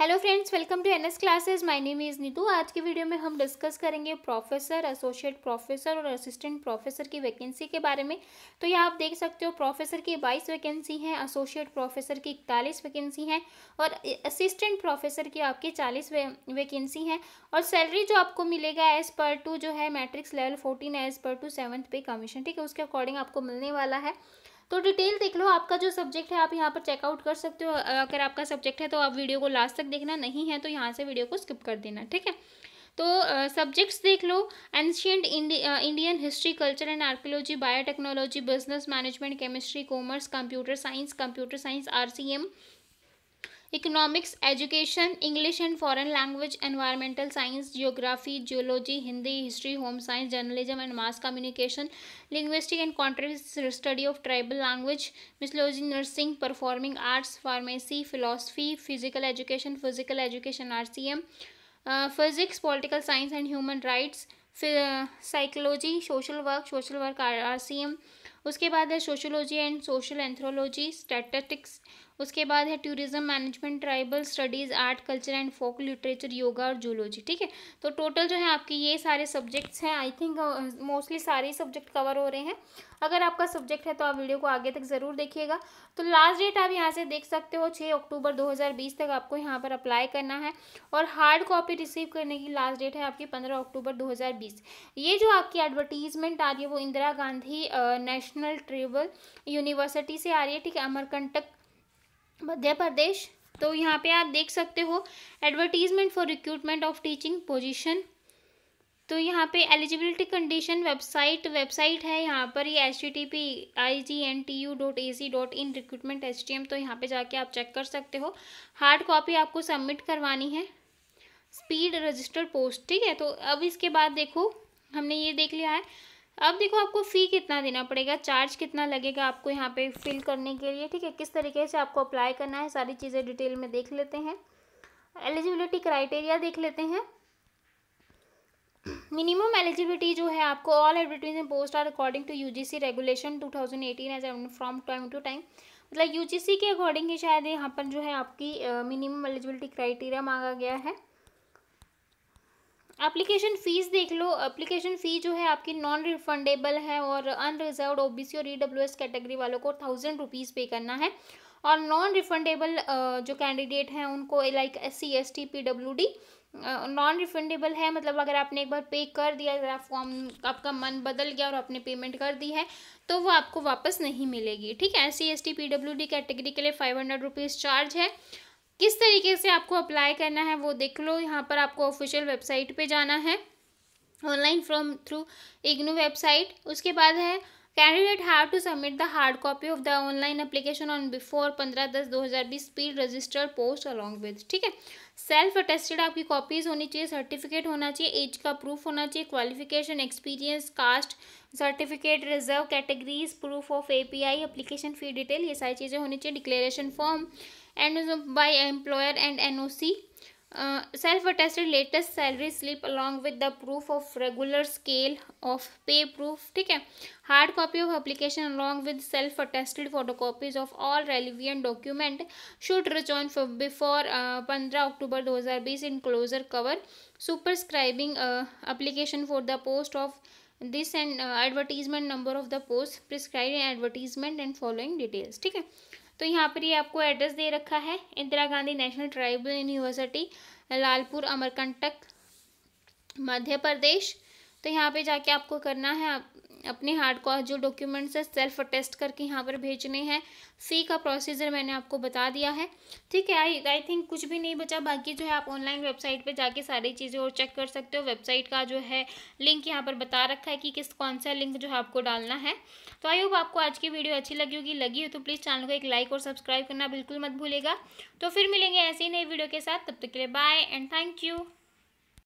hello friends welcome to NS classes my name is Neetu आज की video में हम डिस्कस करेंगे प्रोफेसर एसोसिएट प्रोफेसर और असिस्टेंट प्रोफेसर की वैकेंसी के बारे में तो यहाँ आप देख सकते हो प्रोफेसर की बाईस वैकेंसी हैं एसोसिएट प्रोफेसर की इकतालीस वैकेंसी हैं और असिस्टेंट प्रोफेसर की आपकी चालीस वैकेंसी हैं और सैलरी जो आपको मिलेगा एज़ पर टू जो है matrix level fourteen as per to seventh pay commission ठीक है उसके अकॉर्डिंग आपको मिलने वाला है तो डिटेल देख लो आपका जो सब्जेक्ट है आप यहाँ पर चेकआउट कर सकते हो अगर आपका सब्जेक्ट है तो आप वीडियो को लास्ट तक देखना नहीं है तो यहाँ से वीडियो को स्किप कर देना ठीक है तो सब्जेक्ट्स uh, देख लो ancient Indian history culture and archaeology biotechnology business management chemistry commerce computer science computer science RCM economics, education, English and foreign language, environmental science, geography, geology, Hindi, history, home science, journalism and mass communication, linguistic and contrary study of tribal language, mythology, nursing, performing arts, pharmacy, philosophy, physical education, physical education, RCM, uh, physics, political science and human rights, psychology, social work, social work, RCM, उसके बाद है sociology and social anthropology statistics उसके बाद है tourism management tribal studies art culture and folk literature yoga और zoology ठीक है तो टोटल जो है आपके ये सारे सब्जेक्ट्स हैं आई थिंक मोस्टली सारे ही सब्जेक्ट कवर हो रहे हैं अगर आपका सब्जेक्ट है तो आप वीडियो को आगे तक ज़रूर देखिएगा तो लास्ट डेट आप यहाँ से देख सकते हो छः अक्टूबर दो तक आपको यहाँ पर अप्लाई करना है और हार्ड कॉपी रिसीव करने की लास्ट डेट है आपकी पंद्रह अक्टूबर दो ये जो आपकी एडवर्टीजमेंट आ रही है वो Indira Gandhi national uh, national tribal university से आ रही है ठीक है अमरकंटक मध्य प्रदेश तो यहाँ पे आप देख सकते हो advertisement for recruitment of teaching position तो यहाँ पे एलिजिबिलिटी कंडीशन वेबसाइट वेबसाइट है यहाँ पर ये H T T P I G N T U dot A C dot in recruitment H T M तो यहाँ पे जाके आप चेक कर सकते हो हार्ड कॉपी आपको सबमिट करवानी है स्पीड रजिस्टर पोस्ट ठीक है तो अब इसके बाद देखो हमने ये देख लिया है अब देखो आपको फ़ी कितना देना पड़ेगा चार्ज कितना लगेगा आपको यहाँ पे फिल करने के लिए ठीक है किस तरीके से आपको अप्लाई करना है सारी चीज़ें डिटेल में देख लेते हैं एलिजिबिलिटी क्राइटेरिया देख लेते हैं मिनिमम एलिजिबिलिटी जो है आपको all advertisement post are according to U regulation to as from time to time मतलब यू के अकॉर्डिंग ही शायद यहाँ पर जो है आपकी मिनिमम एलिजिबिलिटी क्राइटेरिया मांगा गया है एप्लीकेशन फ़ीस देख लो एप्लीकेशन फ़ी जो है आपकी नॉन रिफंडेबल है और अनरिजर्व सी और डब्ल्यू एस कैटेगरी वालों को थाउजेंड रुपीज़ पे करना है और नॉन रिफंडेबल जो कैंडिडेट हैं उनको like S C S T P W D non refundable है मतलब अगर आपने एक बार पे कर दिया अगर आप फॉर्म आपका मन बदल गया और आपने पेमेंट कर दी है तो वो आपको वापस नहीं मिलेगी ठीक है S C S T P W D category के लिए फाइव हंड्रेड रुपीज़ चार्ज है तरीके से आपको अप्लाई करना है वो देख लो यहाँ पर आपको ऑफिशियल वेबसाइट पे जाना है online from through IGNOU website उसके बाद है candidate have to submit the hard copy of the online application on before पंद्रह दस दो हज़ार बीस speed register post along with ठीक है सेल्फ अटेस्टेड आपकी कॉपीज़ होनी चाहिए सर्टिफिकेट होना चाहिए एज का प्रूफ होना चाहिए qualification experience caste certificate reserve categories proof of A P I application fee detail ये सारी चीज़ें होनी चाहिए declaration form and by employer and N O C self attested latest salary slip along with the proof of regular scale of pay proof ठीक है hard copy of application along with self attested photo copies of all relevant document should reach on before पंद्रह अक्टूबर दो हज़ार बीस in closure cover superscribing application for the post of this and advertisement number of the post prescribe advertisement and following details ठीक है तो यहाँ पर ये आपको एड्रेस दे रखा है Indira Gandhi national tribal university Lalpur Amarkantak Madhya Pradesh तो यहाँ पे जाके आपको करना है आप अपने हार्ड कॉस्ट जो डॉक्यूमेंट्स है सेल्फ अटेस्ट करके यहाँ पर भेजने हैं फी का प्रोसीजर मैंने आपको बता दिया है ठीक है आई आई थिंक कुछ भी नहीं बचा बाकी जो है आप ऑनलाइन वेबसाइट पे जाके सारी चीज़ें और चेक कर सकते हो वेबसाइट का जो है लिंक यहाँ पर बता रखा है कि किस कौन सा लिंक जो है आपको डालना है तो आई होप आपको आज की वीडियो अच्छी लगी होगी लगी हो तो प्लीज़ चैनल को एक लाइक और सब्सक्राइब करना बिल्कुल मत भूलेगा तो फिर मिलेंगे ऐसे ही नई वीडियो के साथ तब तक के लिए बाय एंड थैंक यू